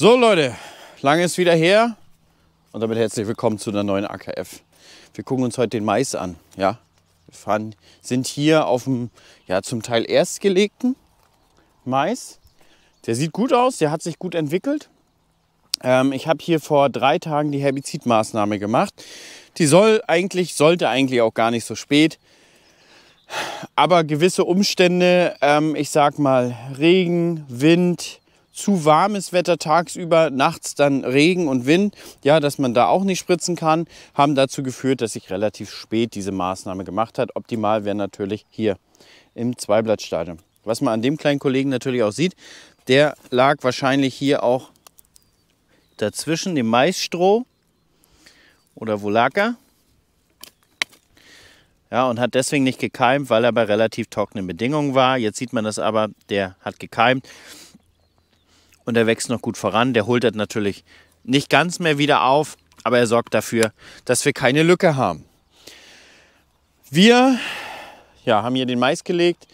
So Leute, lange ist wieder her und damit herzlich willkommen zu einer neuen AKF. Wir gucken uns heute den Mais an. Ja? Wir fahren, sind hier auf dem ja, zum Teil erstgelegten Mais. Der sieht gut aus, der hat sich gut entwickelt. Ähm, ich habe hier vor drei Tagen die Herbizidmaßnahme gemacht. Die soll eigentlich, sollte eigentlich auch gar nicht so spät. Aber gewisse Umstände, ähm, ich sag mal Regen, Wind, zu warmes Wetter tagsüber, nachts dann Regen und Wind, ja, dass man da auch nicht spritzen kann, haben dazu geführt, dass ich relativ spät diese Maßnahme gemacht hat. Optimal wäre natürlich hier im Zweiblattstadion. Was man an dem kleinen Kollegen natürlich auch sieht, der lag wahrscheinlich hier auch dazwischen, dem Maisstroh. Oder wo lag er? Ja, und hat deswegen nicht gekeimt, weil er bei relativ trockenen Bedingungen war. Jetzt sieht man das aber, der hat gekeimt und er wächst noch gut voran. Der holt das natürlich nicht ganz mehr wieder auf, aber er sorgt dafür, dass wir keine Lücke haben. Wir ja, haben hier den Mais gelegt.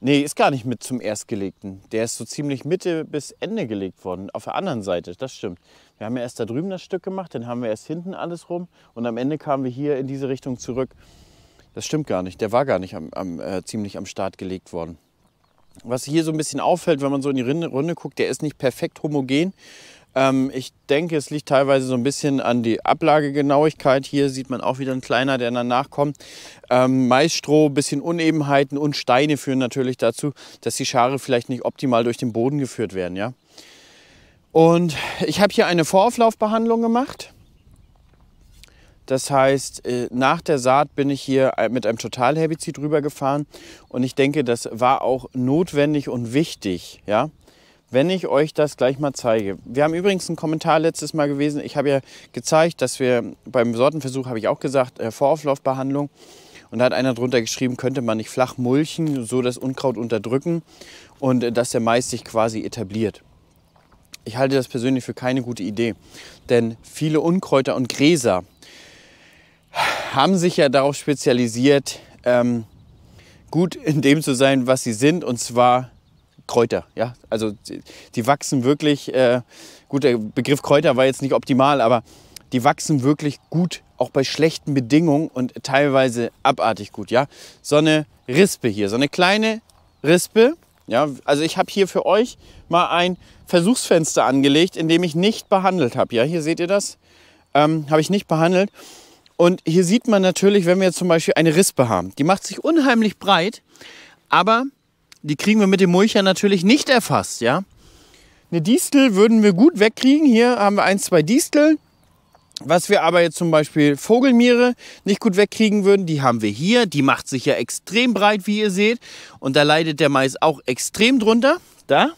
Nee, ist gar nicht mit zum Erstgelegten. Der ist so ziemlich Mitte bis Ende gelegt worden. Auf der anderen Seite, das stimmt. Wir haben ja erst da drüben das Stück gemacht, dann haben wir erst hinten alles rum und am Ende kamen wir hier in diese Richtung zurück. Das stimmt gar nicht. Der war gar nicht am, am, äh, ziemlich am Start gelegt worden. Was hier so ein bisschen auffällt, wenn man so in die Runde guckt, der ist nicht perfekt homogen. Ähm, ich denke, es liegt teilweise so ein bisschen an die Ablagegenauigkeit. Hier sieht man auch wieder einen kleiner, der danach kommt. Ähm, Maisstroh, bisschen Unebenheiten und Steine führen natürlich dazu, dass die Schare vielleicht nicht optimal durch den Boden geführt werden. Ja? Und ich habe hier eine Vorauflaufbehandlung gemacht. Das heißt, äh, nach der Saat bin ich hier äh, mit einem Totalherbizid rübergefahren und ich denke, das war auch notwendig und wichtig, ja. Wenn ich euch das gleich mal zeige. Wir haben übrigens einen Kommentar letztes Mal gewesen. Ich habe ja gezeigt, dass wir beim Sortenversuch, habe ich auch gesagt, äh, Vorauflaufbehandlung. Und da hat einer drunter geschrieben, könnte man nicht flach mulchen, so das Unkraut unterdrücken und dass der Mais sich quasi etabliert. Ich halte das persönlich für keine gute Idee, denn viele Unkräuter und Gräser haben sich ja darauf spezialisiert, ähm, gut in dem zu sein, was sie sind, und zwar Kräuter. Ja? Also die, die wachsen wirklich, äh, gut, der Begriff Kräuter war jetzt nicht optimal, aber die wachsen wirklich gut, auch bei schlechten Bedingungen und teilweise abartig gut. Ja? So eine Rispe hier, so eine kleine Rispe. Ja? Also ich habe hier für euch mal ein Versuchsfenster angelegt, in dem ich nicht behandelt habe. Ja? Hier seht ihr das, ähm, habe ich nicht behandelt. Und hier sieht man natürlich, wenn wir jetzt zum Beispiel eine Rispe haben, die macht sich unheimlich breit, aber die kriegen wir mit dem Mulcher natürlich nicht erfasst, ja. Eine Distel würden wir gut wegkriegen. Hier haben wir ein, zwei Disteln. Was wir aber jetzt zum Beispiel Vogelmiere nicht gut wegkriegen würden, die haben wir hier. Die macht sich ja extrem breit, wie ihr seht. Und da leidet der Mais auch extrem drunter. Da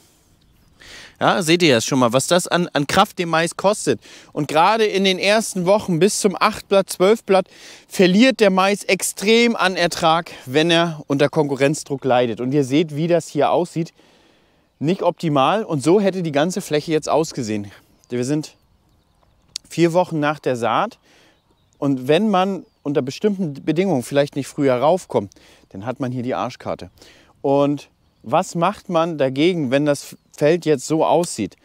ja, seht ihr das schon mal, was das an, an Kraft dem Mais kostet. Und gerade in den ersten Wochen bis zum 8-Blatt, 12-Blatt verliert der Mais extrem an Ertrag, wenn er unter Konkurrenzdruck leidet. Und ihr seht, wie das hier aussieht. Nicht optimal und so hätte die ganze Fläche jetzt ausgesehen. Wir sind vier Wochen nach der Saat und wenn man unter bestimmten Bedingungen vielleicht nicht früher raufkommt, dann hat man hier die Arschkarte. Und was macht man dagegen, wenn das Feld jetzt so aussieht?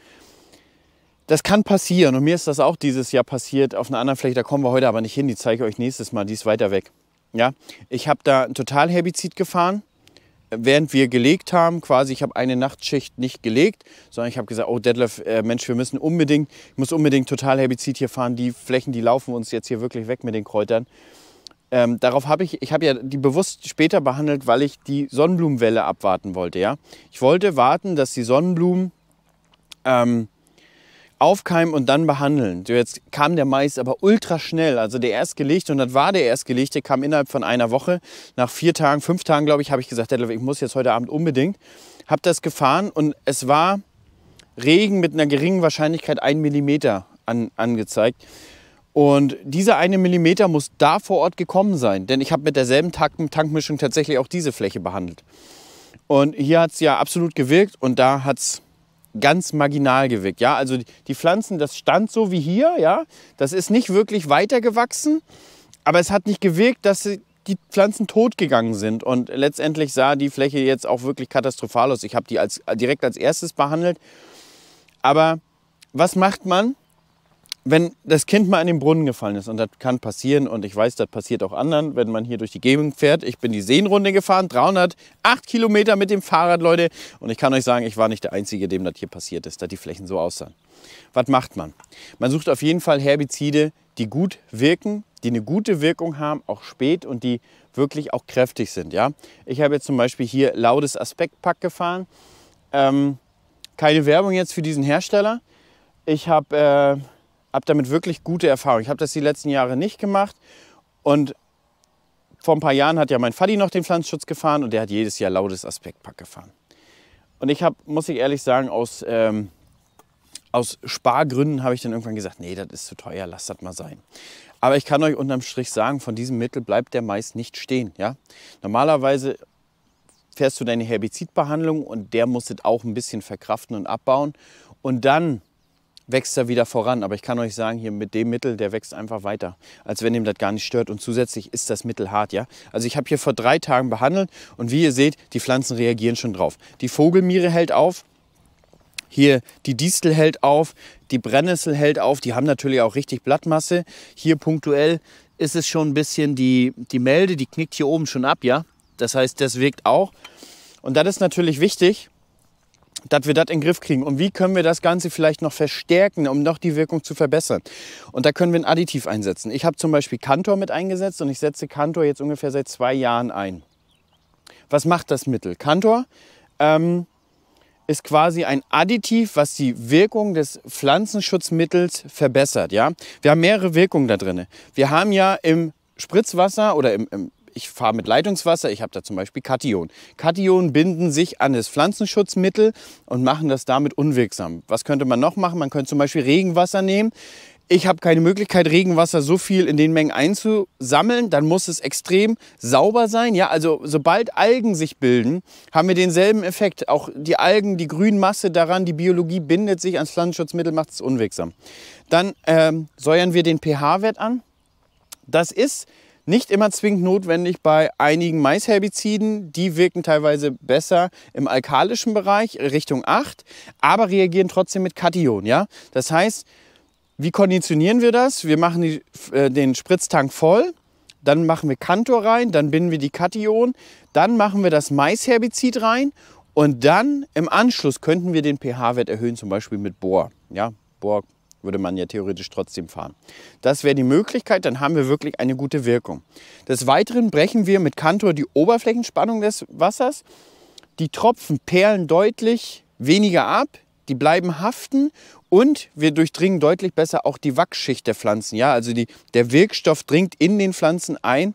Das kann passieren und mir ist das auch dieses Jahr passiert auf einer anderen Fläche. Da kommen wir heute aber nicht hin, die zeige ich euch nächstes Mal, die ist weiter weg. Ja, ich habe da ein Totalherbizid gefahren, während wir gelegt haben. Quasi, ich habe eine Nachtschicht nicht gelegt, sondern ich habe gesagt, oh Detlef, äh, Mensch, wir müssen unbedingt, ich muss unbedingt total Herbizid hier fahren. Die Flächen, die laufen uns jetzt hier wirklich weg mit den Kräutern. Ähm, darauf habe ich, ich habe ja die bewusst später behandelt, weil ich die Sonnenblumenwelle abwarten wollte. Ja? Ich wollte warten, dass die Sonnenblumen ähm, aufkeimen und dann behandeln. jetzt kam der Mais aber ultra schnell. Also der erstgelegte, und das war der erstgelegte, kam innerhalb von einer Woche. Nach vier Tagen, fünf Tagen, glaube ich, habe ich gesagt, ich muss jetzt heute Abend unbedingt. Habe das gefahren und es war Regen mit einer geringen Wahrscheinlichkeit 1 mm an, angezeigt. Und dieser eine Millimeter muss da vor Ort gekommen sein, denn ich habe mit derselben Tankmischung tatsächlich auch diese Fläche behandelt. Und hier hat es ja absolut gewirkt und da hat es ganz marginal gewirkt. Ja, also die Pflanzen, das stand so wie hier, ja, das ist nicht wirklich weitergewachsen, aber es hat nicht gewirkt, dass die Pflanzen tot gegangen sind und letztendlich sah die Fläche jetzt auch wirklich katastrophal aus. Ich habe die als, direkt als erstes behandelt, aber was macht man? wenn das Kind mal in den Brunnen gefallen ist, und das kann passieren, und ich weiß, das passiert auch anderen, wenn man hier durch die Gegend fährt. Ich bin die Seenrunde gefahren, 308 Kilometer mit dem Fahrrad, Leute. Und ich kann euch sagen, ich war nicht der Einzige, dem das hier passiert ist, dass die Flächen so aussahen. Was macht man? Man sucht auf jeden Fall Herbizide, die gut wirken, die eine gute Wirkung haben, auch spät und die wirklich auch kräftig sind. Ja? Ich habe jetzt zum Beispiel hier Laudes Aspektpack gefahren. Ähm, keine Werbung jetzt für diesen Hersteller. Ich habe... Äh, habe damit wirklich gute Erfahrungen. Ich habe das die letzten Jahre nicht gemacht und vor ein paar Jahren hat ja mein Vati noch den Pflanzenschutz gefahren und der hat jedes Jahr lautes Aspektpack gefahren. Und ich habe, muss ich ehrlich sagen, aus, ähm, aus Spargründen habe ich dann irgendwann gesagt, nee, das ist zu teuer, lasst das mal sein. Aber ich kann euch unterm Strich sagen, von diesem Mittel bleibt der Mais nicht stehen. Ja? Normalerweise fährst du deine Herbizidbehandlung und der muss das auch ein bisschen verkraften und abbauen. Und dann wächst er wieder voran. Aber ich kann euch sagen, hier mit dem Mittel, der wächst einfach weiter, als wenn ihm das gar nicht stört. Und zusätzlich ist das Mittel hart, ja. Also ich habe hier vor drei Tagen behandelt und wie ihr seht, die Pflanzen reagieren schon drauf. Die Vogelmiere hält auf, hier die Distel hält auf, die Brennnessel hält auf. Die haben natürlich auch richtig Blattmasse. Hier punktuell ist es schon ein bisschen die, die Melde, die knickt hier oben schon ab, ja. Das heißt, das wirkt auch. Und das ist natürlich wichtig, dass wir das in den Griff kriegen. Und wie können wir das Ganze vielleicht noch verstärken, um noch die Wirkung zu verbessern? Und da können wir ein Additiv einsetzen. Ich habe zum Beispiel Kantor mit eingesetzt und ich setze Kantor jetzt ungefähr seit zwei Jahren ein. Was macht das Mittel? Kantor ähm, ist quasi ein Additiv, was die Wirkung des Pflanzenschutzmittels verbessert. Ja? Wir haben mehrere Wirkungen da drin. Wir haben ja im Spritzwasser oder im, im ich fahre mit Leitungswasser, ich habe da zum Beispiel Kationen. Kationen binden sich an das Pflanzenschutzmittel und machen das damit unwirksam. Was könnte man noch machen? Man könnte zum Beispiel Regenwasser nehmen. Ich habe keine Möglichkeit, Regenwasser so viel in den Mengen einzusammeln. Dann muss es extrem sauber sein. Ja, also sobald Algen sich bilden, haben wir denselben Effekt. Auch die Algen, die Grünmasse daran, die Biologie bindet sich ans Pflanzenschutzmittel, macht es unwirksam. Dann ähm, säuern wir den pH-Wert an. Das ist nicht immer zwingend notwendig bei einigen Maisherbiziden. Die wirken teilweise besser im alkalischen Bereich, Richtung 8, aber reagieren trotzdem mit Kationen. Ja? Das heißt, wie konditionieren wir das? Wir machen die, äh, den Spritztank voll, dann machen wir Kantor rein, dann binden wir die Kationen, dann machen wir das Maisherbizid rein und dann im Anschluss könnten wir den pH-Wert erhöhen, zum Beispiel mit Bohr. Ja, Bohr würde man ja theoretisch trotzdem fahren. Das wäre die Möglichkeit, dann haben wir wirklich eine gute Wirkung. Des Weiteren brechen wir mit Kantor die Oberflächenspannung des Wassers. Die Tropfen perlen deutlich weniger ab, die bleiben haften und wir durchdringen deutlich besser auch die Wachsschicht der Pflanzen. Ja, also die, der Wirkstoff dringt in den Pflanzen ein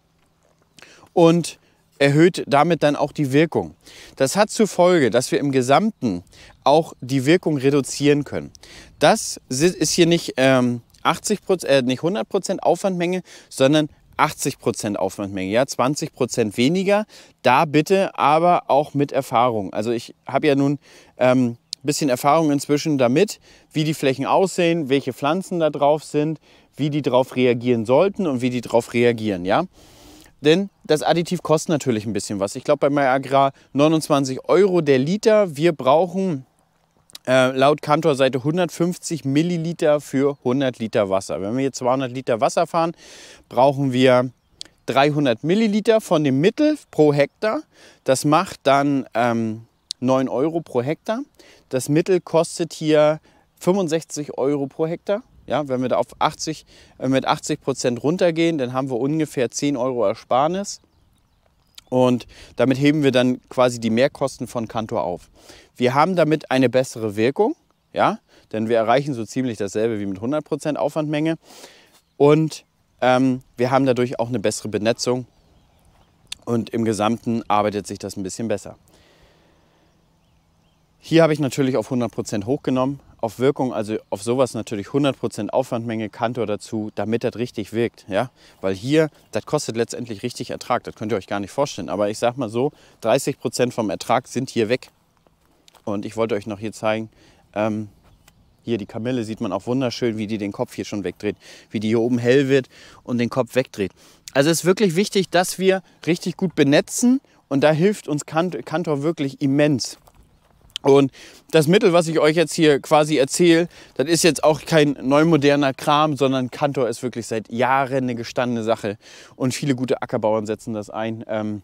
und erhöht damit dann auch die Wirkung. Das hat zur Folge, dass wir im Gesamten auch die Wirkung reduzieren können. Das ist hier nicht, ähm, 80 äh, nicht 100% Aufwandmenge, sondern 80% Aufwandmenge, ja, 20% weniger. Da bitte aber auch mit Erfahrung. Also ich habe ja nun ähm, bisschen Erfahrung inzwischen damit, wie die Flächen aussehen, welche Pflanzen da drauf sind, wie die drauf reagieren sollten und wie die drauf reagieren, ja. Denn das Additiv kostet natürlich ein bisschen was. Ich glaube bei MyAgrar 29 Euro der Liter. Wir brauchen äh, laut laut Seite 150 Milliliter für 100 Liter Wasser. Wenn wir jetzt 200 Liter Wasser fahren, brauchen wir 300 Milliliter von dem Mittel pro Hektar. Das macht dann ähm, 9 Euro pro Hektar. Das Mittel kostet hier 65 Euro pro Hektar. Ja, wenn wir da auf 80, äh, mit 80 Prozent runtergehen, dann haben wir ungefähr 10 Euro Ersparnis. Und damit heben wir dann quasi die Mehrkosten von Kantor auf. Wir haben damit eine bessere Wirkung, ja, denn wir erreichen so ziemlich dasselbe wie mit 100% Aufwandmenge und ähm, wir haben dadurch auch eine bessere Benetzung und im Gesamten arbeitet sich das ein bisschen besser. Hier habe ich natürlich auf 100% hochgenommen, auf Wirkung, also auf sowas natürlich 100% Aufwandmenge, Kantor dazu, damit das richtig wirkt. Ja? Weil hier, das kostet letztendlich richtig Ertrag, das könnt ihr euch gar nicht vorstellen. Aber ich sage mal so, 30% vom Ertrag sind hier weg. Und ich wollte euch noch hier zeigen, ähm, hier die Kamille sieht man auch wunderschön, wie die den Kopf hier schon wegdreht, wie die hier oben hell wird und den Kopf wegdreht. Also es ist wirklich wichtig, dass wir richtig gut benetzen und da hilft uns Kantor wirklich immens. Und das Mittel, was ich euch jetzt hier quasi erzähle, das ist jetzt auch kein neumoderner Kram, sondern Kantor ist wirklich seit Jahren eine gestandene Sache. Und viele gute Ackerbauern setzen das ein, ähm,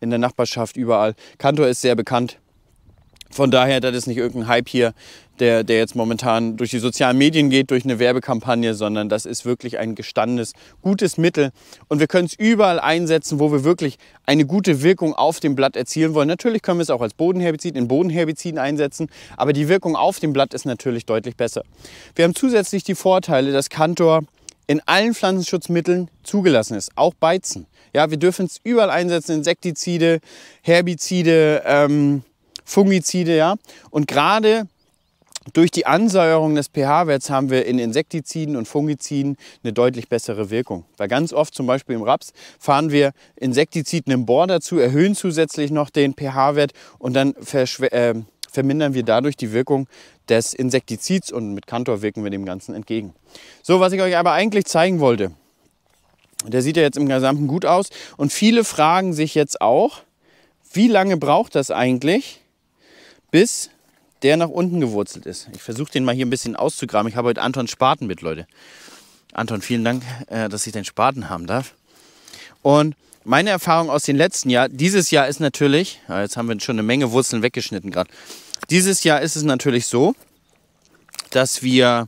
in der Nachbarschaft überall. Kantor ist sehr bekannt. Von daher, das ist nicht irgendein Hype hier, der, der jetzt momentan durch die sozialen Medien geht, durch eine Werbekampagne, sondern das ist wirklich ein gestandenes, gutes Mittel. Und wir können es überall einsetzen, wo wir wirklich eine gute Wirkung auf dem Blatt erzielen wollen. Natürlich können wir es auch als Bodenherbizid in Bodenherbiziden einsetzen, aber die Wirkung auf dem Blatt ist natürlich deutlich besser. Wir haben zusätzlich die Vorteile, dass Kantor in allen Pflanzenschutzmitteln zugelassen ist, auch Beizen. Ja, wir dürfen es überall einsetzen, Insektizide, Herbizide, ähm, Fungizide, ja. Und gerade durch die Ansäuerung des pH-Werts haben wir in Insektiziden und Fungiziden eine deutlich bessere Wirkung. Weil ganz oft, zum Beispiel im Raps, fahren wir Insektiziden im Bohr dazu, erhöhen zusätzlich noch den pH-Wert und dann äh, vermindern wir dadurch die Wirkung des Insektizids und mit Kantor wirken wir dem Ganzen entgegen. So, was ich euch aber eigentlich zeigen wollte, der sieht ja jetzt im Gesamten gut aus und viele fragen sich jetzt auch, wie lange braucht das eigentlich, bis der nach unten gewurzelt ist. Ich versuche den mal hier ein bisschen auszugraben. Ich habe heute Anton Spaten mit, Leute. Anton, vielen Dank, äh, dass ich den Spaten haben darf. Und meine Erfahrung aus den letzten Jahren, dieses Jahr ist natürlich, ah, jetzt haben wir schon eine Menge Wurzeln weggeschnitten gerade. Dieses Jahr ist es natürlich so, dass wir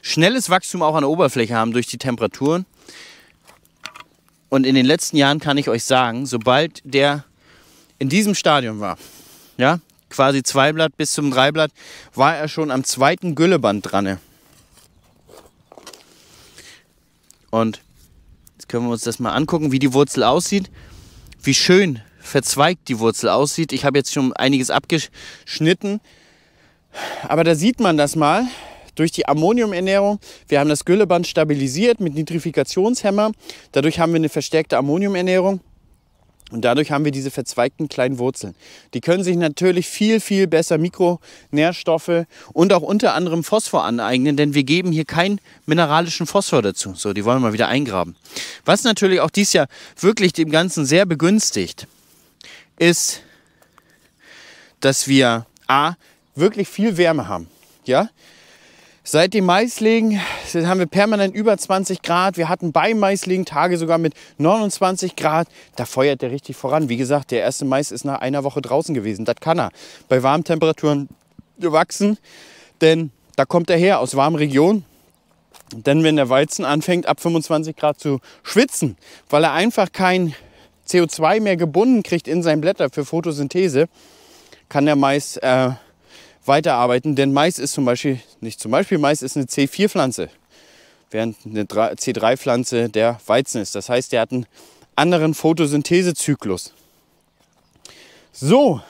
schnelles Wachstum auch an der Oberfläche haben durch die Temperaturen. Und in den letzten Jahren kann ich euch sagen, sobald der in diesem Stadium war, ja, quasi Blatt bis zum Dreiblatt, war er schon am zweiten Gülleband dran. Und jetzt können wir uns das mal angucken, wie die Wurzel aussieht, wie schön verzweigt die Wurzel aussieht. Ich habe jetzt schon einiges abgeschnitten, aber da sieht man das mal durch die Ammoniumernährung. Wir haben das Gülleband stabilisiert mit Nitrifikationshemmer. Dadurch haben wir eine verstärkte Ammoniumernährung. Und dadurch haben wir diese verzweigten kleinen Wurzeln. Die können sich natürlich viel, viel besser Mikronährstoffe und auch unter anderem Phosphor aneignen, denn wir geben hier keinen mineralischen Phosphor dazu. So, die wollen wir mal wieder eingraben. Was natürlich auch dies Jahr wirklich dem Ganzen sehr begünstigt, ist, dass wir A, wirklich viel Wärme haben. Ja? Seit dem Maislegen haben wir permanent über 20 Grad. Wir hatten beim Maislegen Tage sogar mit 29 Grad. Da feuert der richtig voran. Wie gesagt, der erste Mais ist nach einer Woche draußen gewesen. Das kann er. Bei warmen Temperaturen wachsen, denn da kommt er her aus warmen Regionen. Denn wenn der Weizen anfängt, ab 25 Grad zu schwitzen, weil er einfach kein CO2 mehr gebunden kriegt in seinen Blätter für Photosynthese, kann der Mais äh, weiterarbeiten, denn Mais ist zum Beispiel, nicht zum Beispiel, Mais ist eine C4-Pflanze, während eine C3-Pflanze der Weizen ist. Das heißt, der hat einen anderen Photosynthesezyklus. So,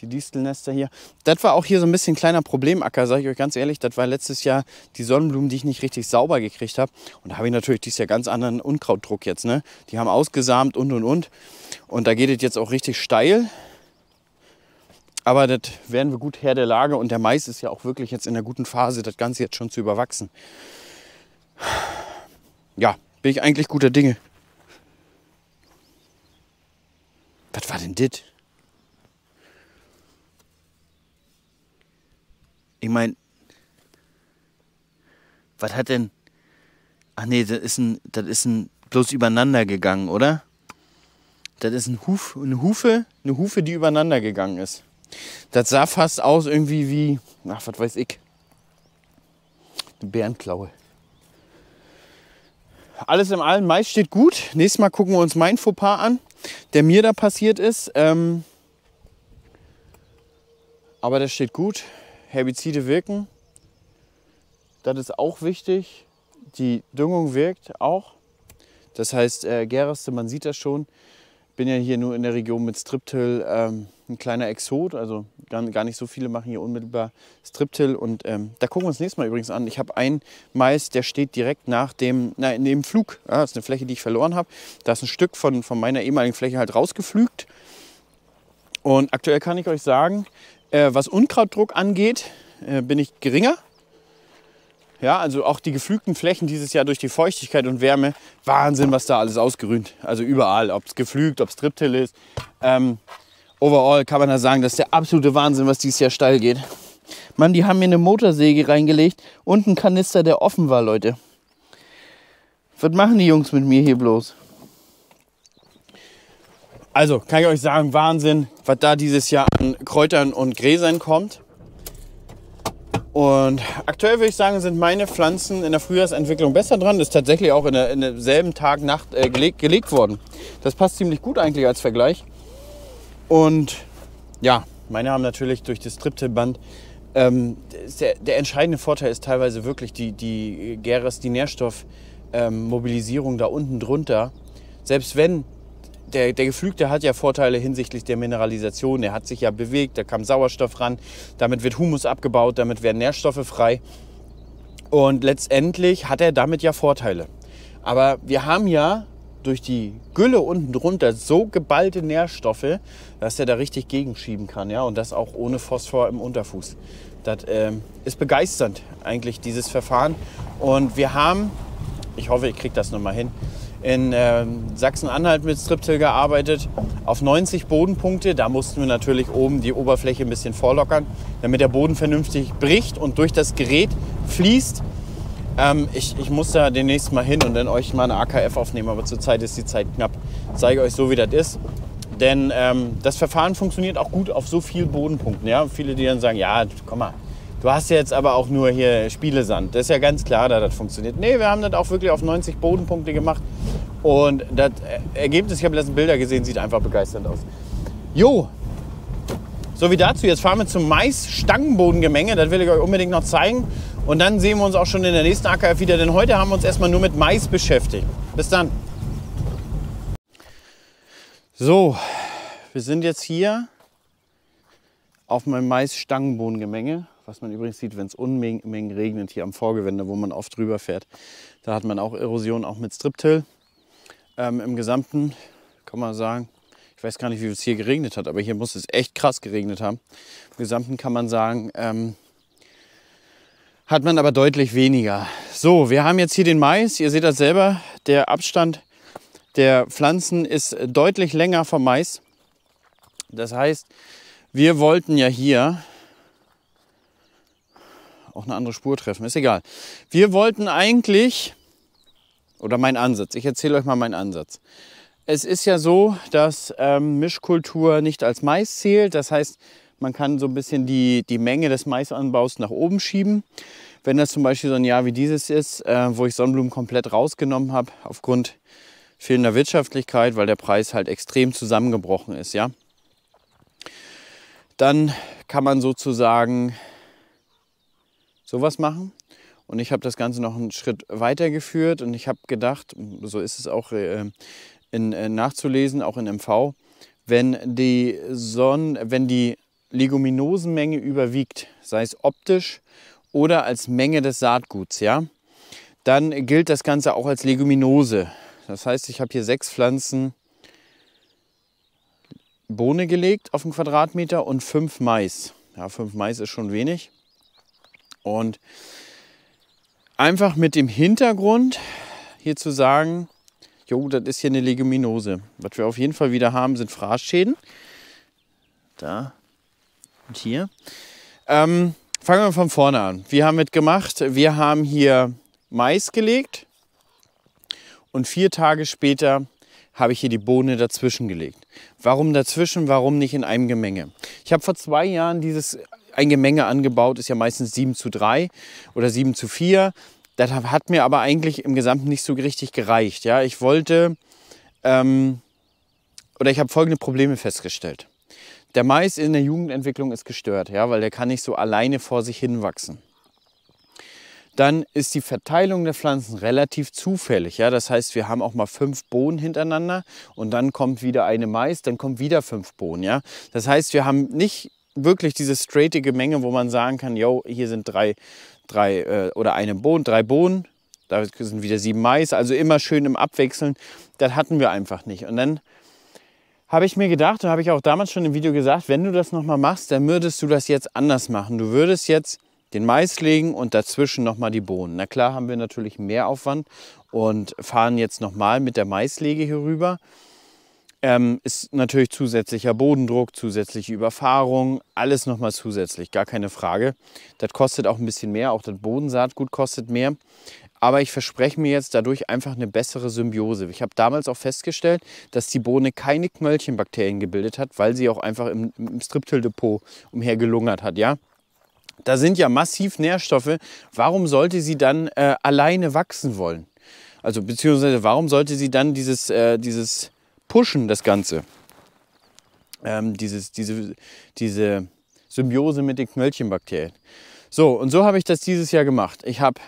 die Distelnester hier. Das war auch hier so ein bisschen ein kleiner Problemacker, sage ich euch ganz ehrlich. Das war letztes Jahr die Sonnenblumen, die ich nicht richtig sauber gekriegt habe. Und da habe ich natürlich dieses Jahr ganz anderen Unkrautdruck jetzt. Ne? Die haben ausgesamt und und und. Und da geht es jetzt auch richtig steil. Aber das werden wir gut Herr der Lage und der Mais ist ja auch wirklich jetzt in der guten Phase, das Ganze jetzt schon zu überwachsen. Ja, bin ich eigentlich guter Dinge. Was war denn das? Ich meine, was hat denn. Ach nee, das ist ein. Das ist ein. bloß übereinander gegangen, oder? Das ist ein Huf, eine Hufe, eine Hufe, die übereinander gegangen ist. Das sah fast aus irgendwie wie, ach, was weiß ich, eine Bärenklaue. Alles im allem, Mais steht gut. Nächstes Mal gucken wir uns mein Fauxpas an, der mir da passiert ist. Ähm aber das steht gut. Herbizide wirken. Das ist auch wichtig. Die Düngung wirkt auch. Das heißt, äh, Gerste, man sieht das schon. Bin ja hier nur in der Region mit Striptill. Ähm ein kleiner Exot, also gar, gar nicht so viele machen hier unmittelbar Striptill. Und ähm, da gucken wir uns nächstes Mal übrigens an. Ich habe einen Mais, der steht direkt nach dem, na, neben Flug. Ja, das ist eine Fläche, die ich verloren habe. Da ist ein Stück von, von meiner ehemaligen Fläche halt rausgepflügt. Und aktuell kann ich euch sagen, äh, was Unkrautdruck angeht, äh, bin ich geringer. Ja, also auch die geflügten Flächen dieses Jahr durch die Feuchtigkeit und Wärme, Wahnsinn, was da alles ausgerühmt. Also überall, ob es geflügt, ob es Triptill ist. Ähm, overall kann man da sagen, das ist der absolute Wahnsinn, was dieses Jahr steil geht. Mann, die haben mir eine Motorsäge reingelegt und einen Kanister, der offen war, Leute. Was machen die Jungs mit mir hier bloß? Also, kann ich euch sagen, Wahnsinn, was da dieses Jahr an Kräutern und Gräsern kommt. Und aktuell würde ich sagen, sind meine Pflanzen in der Frühjahrsentwicklung besser dran. Das ist tatsächlich auch in, der, in derselben Tag, Nacht äh, gelegt, gelegt worden. Das passt ziemlich gut eigentlich als Vergleich. Und ja, meine haben natürlich durch das Triptelband. Ähm, der, der, entscheidende Vorteil ist teilweise wirklich die, die Geras, die Nährstoffmobilisierung ähm, da unten drunter. Selbst wenn der, der Geflügte hat ja Vorteile hinsichtlich der Mineralisation. Er hat sich ja bewegt, da kam Sauerstoff ran, damit wird Humus abgebaut, damit werden Nährstoffe frei. Und letztendlich hat er damit ja Vorteile. Aber wir haben ja durch die Gülle unten drunter so geballte Nährstoffe, dass er da richtig gegenschieben kann. Ja? Und das auch ohne Phosphor im Unterfuß. Das ähm, ist begeisternd eigentlich, dieses Verfahren. Und wir haben, ich hoffe, ich kriege das nochmal hin, in ähm, Sachsen-Anhalt mit Striptill gearbeitet, auf 90 Bodenpunkte. Da mussten wir natürlich oben die Oberfläche ein bisschen vorlockern, damit der Boden vernünftig bricht und durch das Gerät fließt ähm, ich, ich muss da demnächst mal hin und dann euch mal eine AKF aufnehmen, aber zurzeit ist die Zeit knapp. Ich zeige euch so, wie das ist. Denn ähm, das Verfahren funktioniert auch gut auf so vielen Bodenpunkten. Ja? Viele, die dann sagen, ja, komm mal, du hast ja jetzt aber auch nur hier Spielesand. Das ist ja ganz klar, dass das funktioniert. Nee, wir haben das auch wirklich auf 90 Bodenpunkte gemacht. Und das äh, Ergebnis, ich habe letzten Bilder gesehen, sieht einfach begeisternd aus. Jo, so wie dazu. Jetzt fahren wir zum Mais-Stangenbodengemenge. Das will ich euch unbedingt noch zeigen. Und dann sehen wir uns auch schon in der nächsten AKF wieder, denn heute haben wir uns erstmal nur mit Mais beschäftigt. Bis dann. So, wir sind jetzt hier auf meinem Mais-Stangenbohnengemenge, was man übrigens sieht, wenn es Unmengen regnet hier am Vorgewände, wo man oft drüber fährt. Da hat man auch Erosion, auch mit Striptill. Ähm, Im Gesamten kann man sagen, ich weiß gar nicht, wie es hier geregnet hat, aber hier muss es echt krass geregnet haben. Im Gesamten kann man sagen, ähm, hat man aber deutlich weniger. So, wir haben jetzt hier den Mais. Ihr seht das selber, der Abstand der Pflanzen ist deutlich länger vom Mais. Das heißt, wir wollten ja hier auch eine andere Spur treffen, ist egal. Wir wollten eigentlich, oder mein Ansatz, ich erzähle euch mal meinen Ansatz. Es ist ja so, dass ähm, Mischkultur nicht als Mais zählt, das heißt, man kann so ein bisschen die, die Menge des Maisanbaus nach oben schieben. Wenn das zum Beispiel so ein Jahr wie dieses ist, äh, wo ich Sonnenblumen komplett rausgenommen habe, aufgrund fehlender Wirtschaftlichkeit, weil der Preis halt extrem zusammengebrochen ist, ja, dann kann man sozusagen sowas machen. Und ich habe das Ganze noch einen Schritt weitergeführt und ich habe gedacht, so ist es auch äh, in, äh, nachzulesen, auch in MV, wenn die, Sonne, wenn die Leguminosenmenge überwiegt, sei es optisch oder als Menge des Saatguts, ja, dann gilt das Ganze auch als Leguminose. Das heißt, ich habe hier sechs Pflanzen Bohne gelegt auf einen Quadratmeter und fünf Mais. Ja, fünf Mais ist schon wenig. Und einfach mit dem Hintergrund hier zu sagen, jo, das ist hier eine Leguminose. Was wir auf jeden Fall wieder haben, sind Fraßschäden. Da und hier. Ähm, fangen wir von vorne an. Wir haben mitgemacht. Wir haben hier Mais gelegt und vier Tage später habe ich hier die Bohne dazwischen gelegt. Warum dazwischen, warum nicht in einem Gemenge? Ich habe vor zwei Jahren dieses ein Gemenge angebaut, ist ja meistens 7 zu 3 oder 7 zu 4. Das hat mir aber eigentlich im Gesamten nicht so richtig gereicht. Ja, ich wollte ähm, oder ich habe folgende Probleme festgestellt. Der Mais in der Jugendentwicklung ist gestört, ja, weil der kann nicht so alleine vor sich hinwachsen. Dann ist die Verteilung der Pflanzen relativ zufällig. Ja? Das heißt, wir haben auch mal fünf Bohnen hintereinander und dann kommt wieder eine Mais, dann kommen wieder fünf Bohnen. Ja? Das heißt, wir haben nicht wirklich diese straightige Menge, wo man sagen kann, yo, hier sind drei, drei äh, oder eine Bohnen, drei Bohnen, da sind wieder sieben Mais, also immer schön im Abwechseln. Das hatten wir einfach nicht. Und dann habe ich mir gedacht und habe ich auch damals schon im Video gesagt, wenn du das nochmal machst, dann würdest du das jetzt anders machen. Du würdest jetzt den Mais legen und dazwischen nochmal die Bohnen. Na klar haben wir natürlich mehr Aufwand und fahren jetzt nochmal mit der Maislege hier rüber. Ähm, ist natürlich zusätzlicher Bodendruck, zusätzliche Überfahrung, alles nochmal zusätzlich, gar keine Frage. Das kostet auch ein bisschen mehr, auch das Bodensaatgut kostet mehr aber ich verspreche mir jetzt dadurch einfach eine bessere Symbiose. Ich habe damals auch festgestellt, dass die Bohne keine Knöllchenbakterien gebildet hat, weil sie auch einfach im, im Striptildepot umhergelungert hat, ja. Da sind ja massiv Nährstoffe. Warum sollte sie dann äh, alleine wachsen wollen? Also beziehungsweise warum sollte sie dann dieses, äh, dieses Pushen, das Ganze, ähm, dieses, diese, diese Symbiose mit den Knöllchenbakterien. So, und so habe ich das dieses Jahr gemacht. Ich habe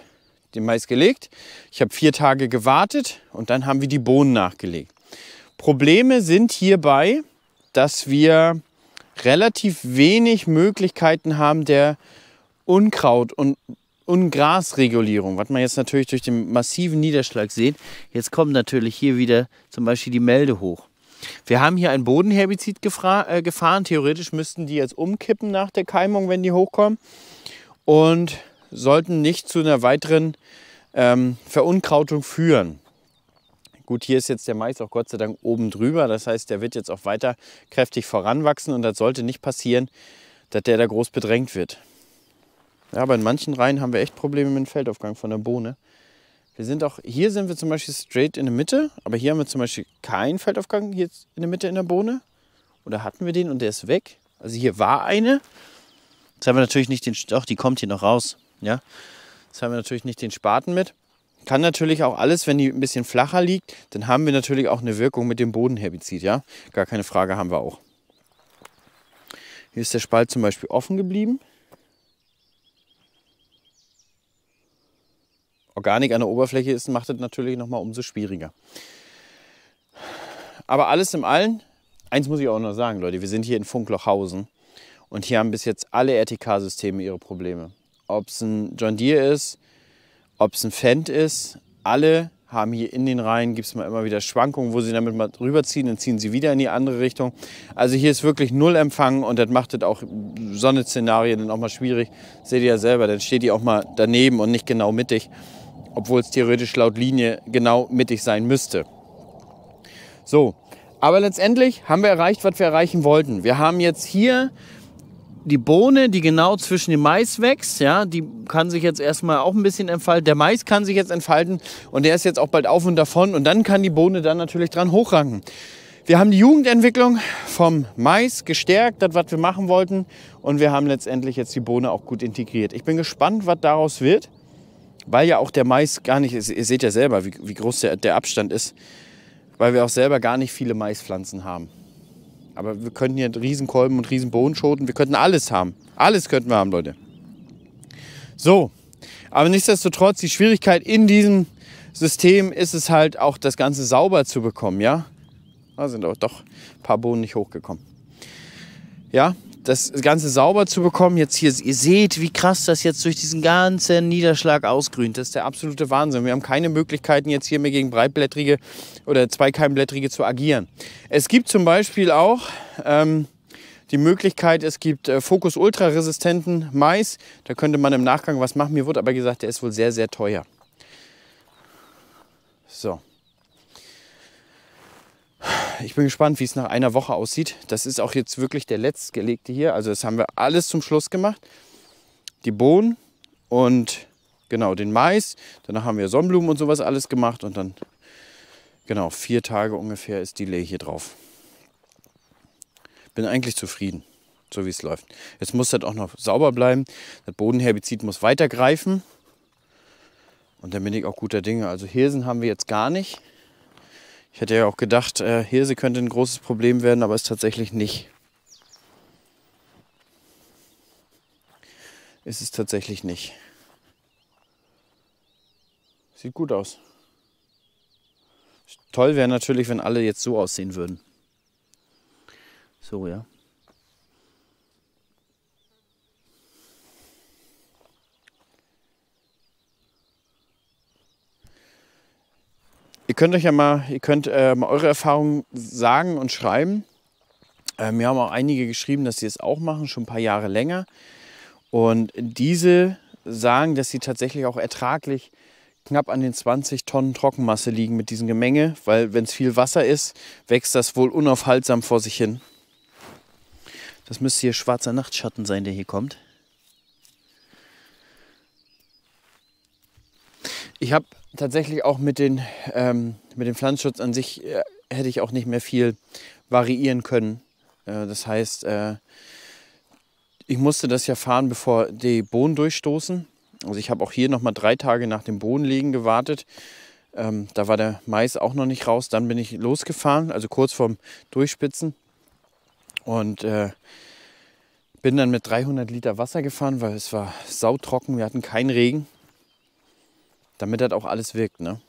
den Mais gelegt. Ich habe vier Tage gewartet und dann haben wir die Bohnen nachgelegt. Probleme sind hierbei, dass wir relativ wenig Möglichkeiten haben der Unkraut- und Ungrasregulierung, was man jetzt natürlich durch den massiven Niederschlag sieht. Jetzt kommen natürlich hier wieder zum Beispiel die Melde hoch. Wir haben hier ein Bodenherbizid äh, gefahren. Theoretisch müssten die jetzt umkippen nach der Keimung, wenn die hochkommen. Und sollten nicht zu einer weiteren ähm, Verunkrautung führen. Gut, hier ist jetzt der Mais auch Gott sei Dank oben drüber. Das heißt, der wird jetzt auch weiter kräftig voranwachsen und das sollte nicht passieren, dass der da groß bedrängt wird. Ja, aber in manchen Reihen haben wir echt Probleme mit dem Feldaufgang von der Bohne. Wir sind auch, hier sind wir zum Beispiel straight in der Mitte, aber hier haben wir zum Beispiel keinen Feldaufgang hier in der Mitte in der Bohne. Oder hatten wir den und der ist weg? Also hier war eine. Jetzt haben wir natürlich nicht den, doch, die kommt hier noch raus. Ja? Jetzt haben wir natürlich nicht den Spaten mit. Kann natürlich auch alles, wenn die ein bisschen flacher liegt, dann haben wir natürlich auch eine Wirkung mit dem Bodenherbizid. Ja? Gar keine Frage, haben wir auch. Hier ist der Spalt zum Beispiel offen geblieben. Organik an der Oberfläche ist, macht das natürlich nochmal umso schwieriger. Aber alles im Allen, eins muss ich auch noch sagen, Leute, wir sind hier in Funklochhausen und hier haben bis jetzt alle RTK-Systeme ihre Probleme ob es ein John Deere ist, ob es ein Fendt ist. Alle haben hier in den Reihen, gibt es mal immer wieder Schwankungen, wo sie damit mal rüberziehen, dann ziehen sie wieder in die andere Richtung. Also hier ist wirklich null Empfang und das macht das auch Sonne-Szenarien dann auch mal schwierig. seht ihr ja selber, dann steht die auch mal daneben und nicht genau mittig, obwohl es theoretisch laut Linie genau mittig sein müsste. So, aber letztendlich haben wir erreicht, was wir erreichen wollten. Wir haben jetzt hier die Bohne, die genau zwischen dem Mais wächst, ja, die kann sich jetzt erstmal auch ein bisschen entfalten. Der Mais kann sich jetzt entfalten und der ist jetzt auch bald auf und davon und dann kann die Bohne dann natürlich dran hochranken. Wir haben die Jugendentwicklung vom Mais gestärkt, das was wir machen wollten und wir haben letztendlich jetzt die Bohne auch gut integriert. Ich bin gespannt, was daraus wird, weil ja auch der Mais gar nicht, ihr seht ja selber, wie, wie groß der, der Abstand ist, weil wir auch selber gar nicht viele Maispflanzen haben. Aber wir könnten hier Riesenkolben und Riesenbohnenschoten, wir könnten alles haben. Alles könnten wir haben, Leute. So, aber nichtsdestotrotz, die Schwierigkeit in diesem System ist es halt auch, das Ganze sauber zu bekommen, ja. Da ah, sind auch doch ein paar Bohnen nicht hochgekommen. Ja, das Ganze sauber zu bekommen. Jetzt hier, ihr seht, wie krass das jetzt durch diesen ganzen Niederschlag ausgrünt. Das ist der absolute Wahnsinn. Wir haben keine Möglichkeiten, jetzt hier mehr gegen breitblättrige oder zweikeimblättrige zu agieren. Es gibt zum Beispiel auch ähm, die Möglichkeit, es gibt äh, Focus Ultra resistenten Mais. Da könnte man im Nachgang was machen. Mir wurde aber gesagt, der ist wohl sehr, sehr teuer. So ich bin gespannt, wie es nach einer Woche aussieht. Das ist auch jetzt wirklich der letztgelegte hier. Also das haben wir alles zum Schluss gemacht. Die Bohnen und genau den Mais. Danach haben wir Sonnenblumen und sowas alles gemacht. Und dann, genau, vier Tage ungefähr ist die Lay hier drauf. Bin eigentlich zufrieden, so wie es läuft. Jetzt muss das auch noch sauber bleiben. Das Bodenherbizid muss weitergreifen. Und dann bin ich auch guter Dinge. Also Hirsen haben wir jetzt gar nicht. Ich hätte ja auch gedacht, äh, Hirse könnte ein großes Problem werden, aber ist tatsächlich nicht. Ist es tatsächlich nicht. Sieht gut aus. Toll wäre natürlich, wenn alle jetzt so aussehen würden. So, ja. Ihr könnt euch ja mal, ihr könnt äh, eure Erfahrungen sagen und schreiben. Äh, mir haben auch einige geschrieben, dass sie es auch machen, schon ein paar Jahre länger. Und diese sagen, dass sie tatsächlich auch ertraglich knapp an den 20 Tonnen Trockenmasse liegen mit diesem Gemenge, weil wenn es viel Wasser ist, wächst das wohl unaufhaltsam vor sich hin. Das müsste hier schwarzer Nachtschatten sein, der hier kommt. Ich habe tatsächlich auch mit, den, ähm, mit dem Pflanzenschutz an sich äh, hätte ich auch nicht mehr viel variieren können. Äh, das heißt, äh, ich musste das ja fahren, bevor die Bohnen durchstoßen. Also ich habe auch hier nochmal drei Tage nach dem Bohnenlegen gewartet. Ähm, da war der Mais auch noch nicht raus. Dann bin ich losgefahren, also kurz vorm Durchspitzen. Und äh, bin dann mit 300 Liter Wasser gefahren, weil es war sautrocken. Wir hatten keinen Regen damit das auch alles wirkt. Ne?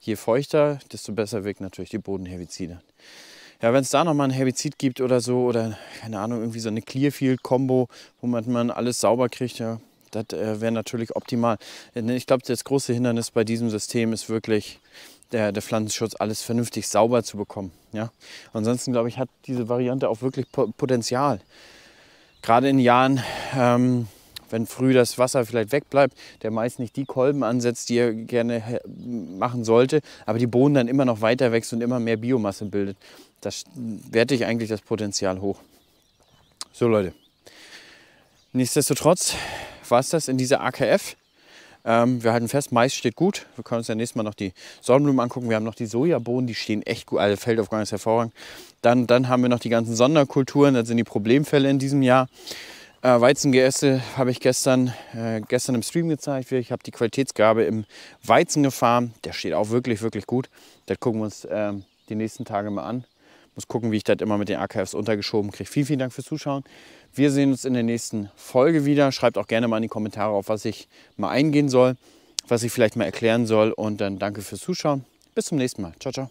Je feuchter, desto besser wirken natürlich die Bodenherbizide. Ja, wenn es da nochmal ein Herbizid gibt oder so, oder keine Ahnung, irgendwie so eine Clearfield-Kombo, wo man alles sauber kriegt, ja, das äh, wäre natürlich optimal. Ich glaube, das große Hindernis bei diesem System ist wirklich, der, der, Pflanzenschutz alles vernünftig sauber zu bekommen. Ja? Ansonsten glaube ich, hat diese Variante auch wirklich Potenzial. Gerade in Jahren, ähm, wenn früh das Wasser vielleicht wegbleibt, der meist nicht die Kolben ansetzt, die er gerne machen sollte, aber die Bohnen dann immer noch weiter wächst und immer mehr Biomasse bildet. Das werte ich eigentlich das Potenzial hoch. So Leute, nichtsdestotrotz war es das in dieser AKF. Ähm, wir halten fest, Mais steht gut. Wir können uns ja nächstes Mal noch die Sonnenblumen angucken. Wir haben noch die Sojabohnen, die stehen echt gut. Also gar nichts hervorragend. Dann, dann haben wir noch die ganzen Sonderkulturen, das sind die Problemfälle in diesem Jahr. Äh, Weizengeäste habe ich gestern, äh, gestern im Stream gezeigt. Ich habe die Qualitätsgabe im Weizen gefahren. Der steht auch wirklich, wirklich gut. Das gucken wir uns äh, die nächsten Tage mal an. Muss gucken, wie ich das immer mit den AKFs untergeschoben kriege. Vielen, vielen Dank fürs Zuschauen. Wir sehen uns in der nächsten Folge wieder. Schreibt auch gerne mal in die Kommentare, auf was ich mal eingehen soll, was ich vielleicht mal erklären soll. Und dann danke fürs Zuschauen. Bis zum nächsten Mal. Ciao, ciao.